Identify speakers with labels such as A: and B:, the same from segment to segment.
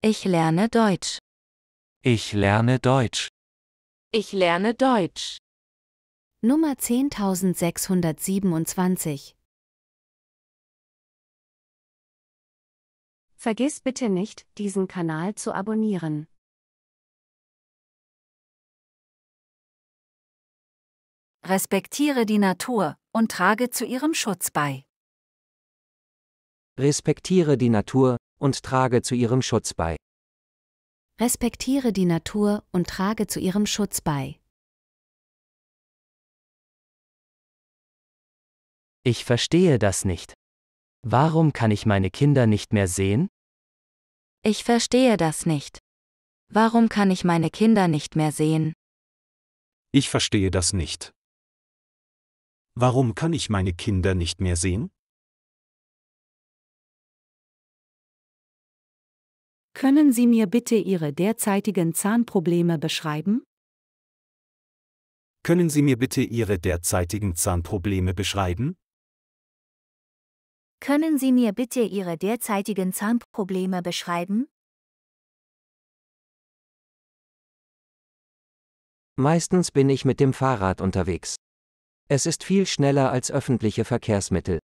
A: Ich lerne Deutsch. Ich lerne Deutsch. Ich lerne Deutsch.
B: Nummer 10627.
A: Vergiss bitte nicht, diesen Kanal zu abonnieren. Respektiere die Natur und trage zu ihrem Schutz bei.
C: Respektiere die Natur und trage zu ihrem Schutz bei
A: respektiere die Natur und trage zu ihrem Schutz bei. Ich verstehe das nicht.
C: Warum kann ich meine Kinder nicht mehr sehen?
A: Ich verstehe das nicht.
B: Warum kann ich meine Kinder nicht mehr sehen?
C: Ich verstehe das nicht.
A: Warum kann ich meine Kinder nicht mehr sehen? Können Sie mir bitte Ihre derzeitigen Zahnprobleme beschreiben? Können Sie mir bitte
C: Ihre derzeitigen Zahnprobleme beschreiben?
B: Können Sie mir bitte Ihre derzeitigen Zahnprobleme beschreiben?
C: Meistens bin ich mit dem Fahrrad unterwegs. Es ist viel schneller als öffentliche Verkehrsmittel.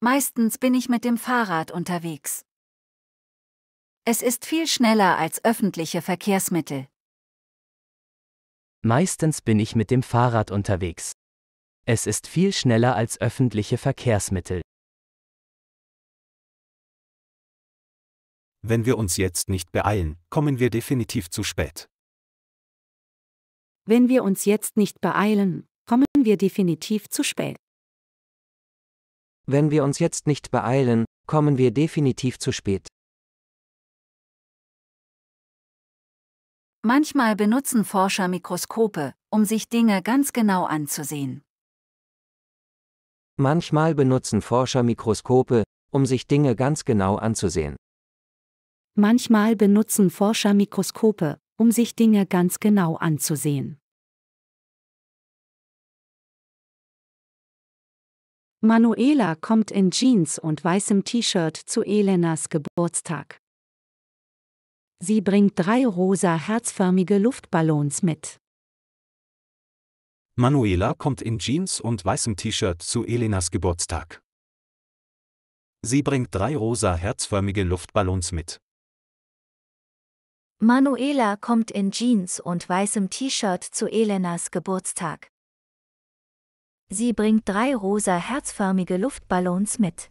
A: Meistens
B: bin ich mit dem Fahrrad unterwegs. Es ist viel schneller als öffentliche Verkehrsmittel.
C: Meistens bin ich mit dem Fahrrad unterwegs. Es ist viel schneller als öffentliche Verkehrsmittel.
A: Wenn wir uns jetzt nicht beeilen, kommen wir definitiv zu spät.
B: Wenn wir uns jetzt nicht beeilen,
A: kommen wir definitiv zu spät.
C: Wenn wir uns jetzt nicht beeilen, kommen wir definitiv zu spät.
B: Manchmal benutzen Forscher Mikroskope, um sich Dinge ganz genau anzusehen.
C: Manchmal benutzen Forscher Mikroskope, um sich Dinge ganz genau anzusehen.
B: Manchmal benutzen Forscher Mikroskope, um sich Dinge ganz genau anzusehen. Manuela kommt in Jeans und weißem T-Shirt zu Elenas Geburtstag. Sie bringt drei rosa herzförmige Luftballons mit.
C: Manuela kommt in Jeans und weißem T-Shirt zu Elenas Geburtstag. Sie bringt drei rosa herzförmige Luftballons mit.
B: Manuela kommt in Jeans und weißem T-Shirt zu Elenas Geburtstag.
A: Sie bringt drei rosa herzförmige Luftballons mit.